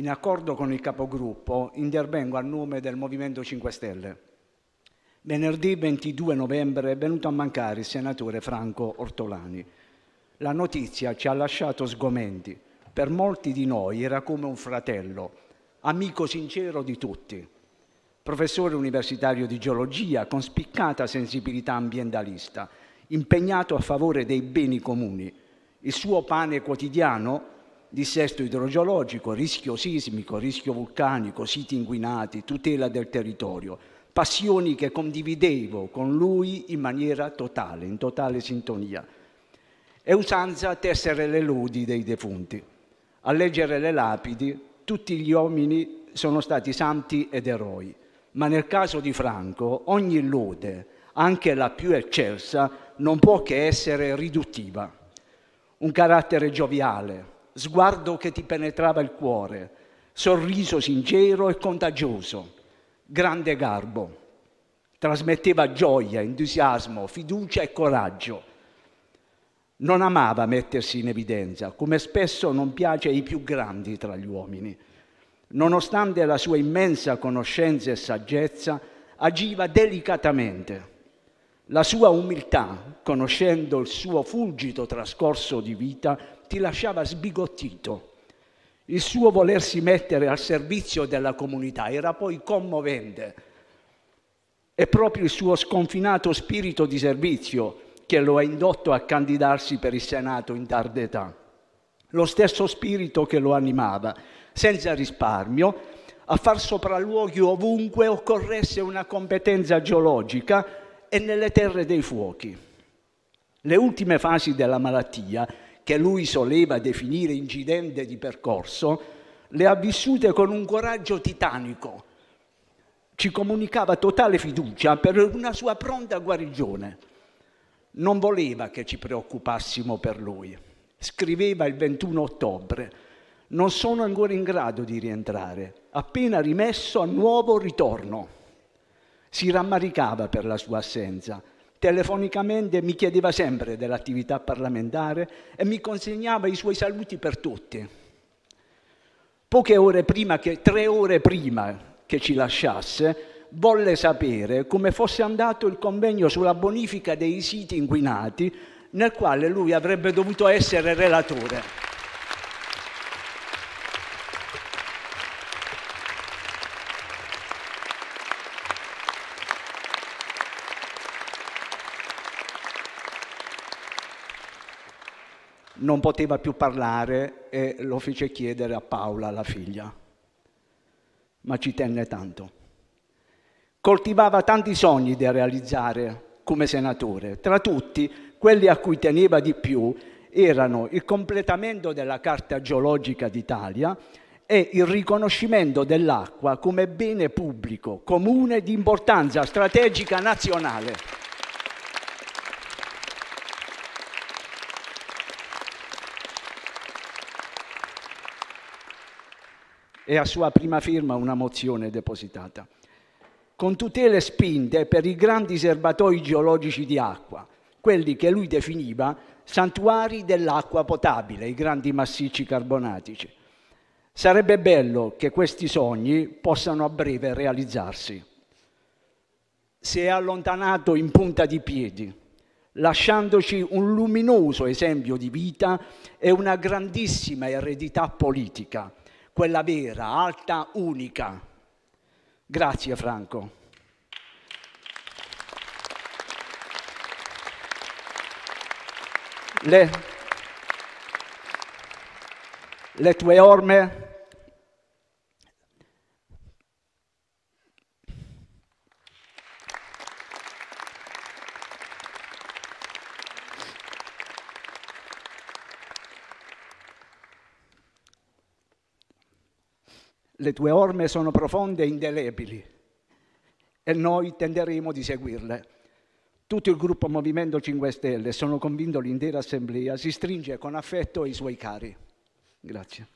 in accordo con il capogruppo, intervengo a nome del Movimento 5 Stelle. Venerdì 22 novembre è venuto a mancare il senatore Franco Ortolani. La notizia ci ha lasciato sgomenti. Per molti di noi era come un fratello, amico sincero di tutti. Professore universitario di geologia con spiccata sensibilità ambientalista, impegnato a favore dei beni comuni. Il suo pane quotidiano dissesto idrogeologico, rischio sismico, rischio vulcanico, siti inquinati, tutela del territorio, passioni che condividevo con lui in maniera totale, in totale sintonia. È usanza tessere le lodi dei defunti. A leggere le lapidi tutti gli uomini sono stati santi ed eroi, ma nel caso di Franco ogni lode, anche la più eccelsa, non può che essere riduttiva. Un carattere gioviale, sguardo che ti penetrava il cuore, sorriso sincero e contagioso, grande garbo. Trasmetteva gioia, entusiasmo, fiducia e coraggio. Non amava mettersi in evidenza, come spesso non piace ai più grandi tra gli uomini. Nonostante la sua immensa conoscenza e saggezza, agiva delicatamente la sua umiltà, conoscendo il suo fulgito trascorso di vita, ti lasciava sbigottito. Il suo volersi mettere al servizio della comunità era poi commovente. È proprio il suo sconfinato spirito di servizio che lo ha indotto a candidarsi per il Senato in tarda età. Lo stesso spirito che lo animava, senza risparmio, a far sopralluoghi ovunque occorresse una competenza geologica e nelle terre dei fuochi. Le ultime fasi della malattia, che lui soleva definire incidente di percorso, le ha vissute con un coraggio titanico. Ci comunicava totale fiducia per una sua pronta guarigione. Non voleva che ci preoccupassimo per lui. Scriveva il 21 ottobre. Non sono ancora in grado di rientrare. Appena rimesso a nuovo ritorno. Si rammaricava per la sua assenza. Telefonicamente mi chiedeva sempre dell'attività parlamentare e mi consegnava i suoi saluti per tutti. Poche ore prima, che, tre ore prima che ci lasciasse, volle sapere come fosse andato il convegno sulla bonifica dei siti inquinati nel quale lui avrebbe dovuto essere relatore. non poteva più parlare e lo fece chiedere a Paola, la figlia. Ma ci tenne tanto. Coltivava tanti sogni da realizzare come senatore. Tra tutti, quelli a cui teneva di più erano il completamento della Carta geologica d'Italia e il riconoscimento dell'acqua come bene pubblico comune di importanza strategica nazionale. e a sua prima firma una mozione depositata. Con tutele spinte per i grandi serbatoi geologici di acqua, quelli che lui definiva santuari dell'acqua potabile, i grandi massicci carbonatici. Sarebbe bello che questi sogni possano a breve realizzarsi. Si è allontanato in punta di piedi, lasciandoci un luminoso esempio di vita e una grandissima eredità politica quella vera, alta, unica. Grazie Franco. Le, le tue orme Le tue orme sono profonde e indelebili e noi tenderemo di seguirle. Tutto il gruppo Movimento 5 Stelle, sono convinto l'intera Assemblea, si stringe con affetto ai suoi cari. Grazie.